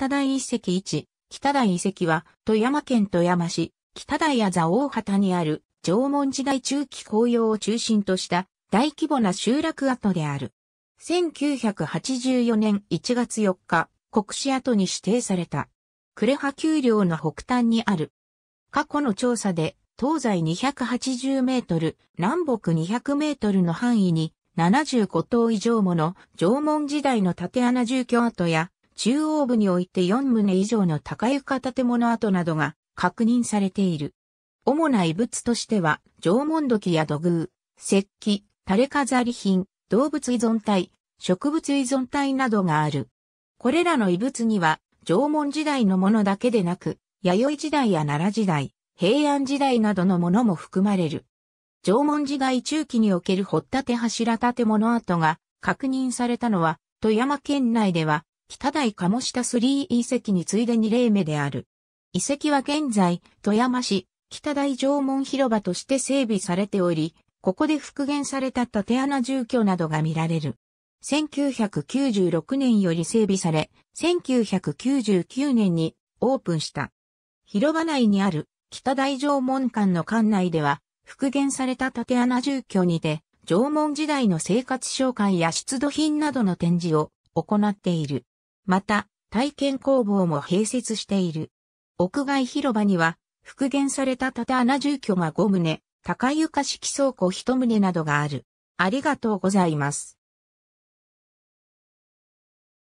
北大遺跡1、北大遺跡は、富山県富山市、北大矢座大畑にある、縄文時代中期紅葉を中心とした大規模な集落跡である。1984年1月4日、国史跡に指定された。呉波丘陵の北端にある。過去の調査で、東西280メートル、南北200メートルの範囲に、75頭以上もの縄文時代の縦穴住居跡や中央部において4棟以上の高床建物跡などが確認されている。主な遺物としては、縄文土器や土偶、石器、垂れ飾り品、動物依存体、植物依存体などがある。これらの遺物には、縄文時代のものだけでなく、弥生時代や奈良時代、平安時代などのものも含まれる。縄文時代中期における掘立柱建物跡が確認されたのは、富山県内では北大鴨下3遺跡に次いで2例目である。遺跡は現在、富山市、北大縄文広場として整備されており、ここで復元された縦穴住居などが見られる。1996年より整備され、1999年にオープンした。広場内にある北大縄文館の館内では、復元された縦穴住居にて、縄文時代の生活紹介や出土品などの展示を行っている。また、体験工房も併設している。屋外広場には、復元された縦穴住居が5棟、高床式倉庫1棟などがある。ありがとうございます。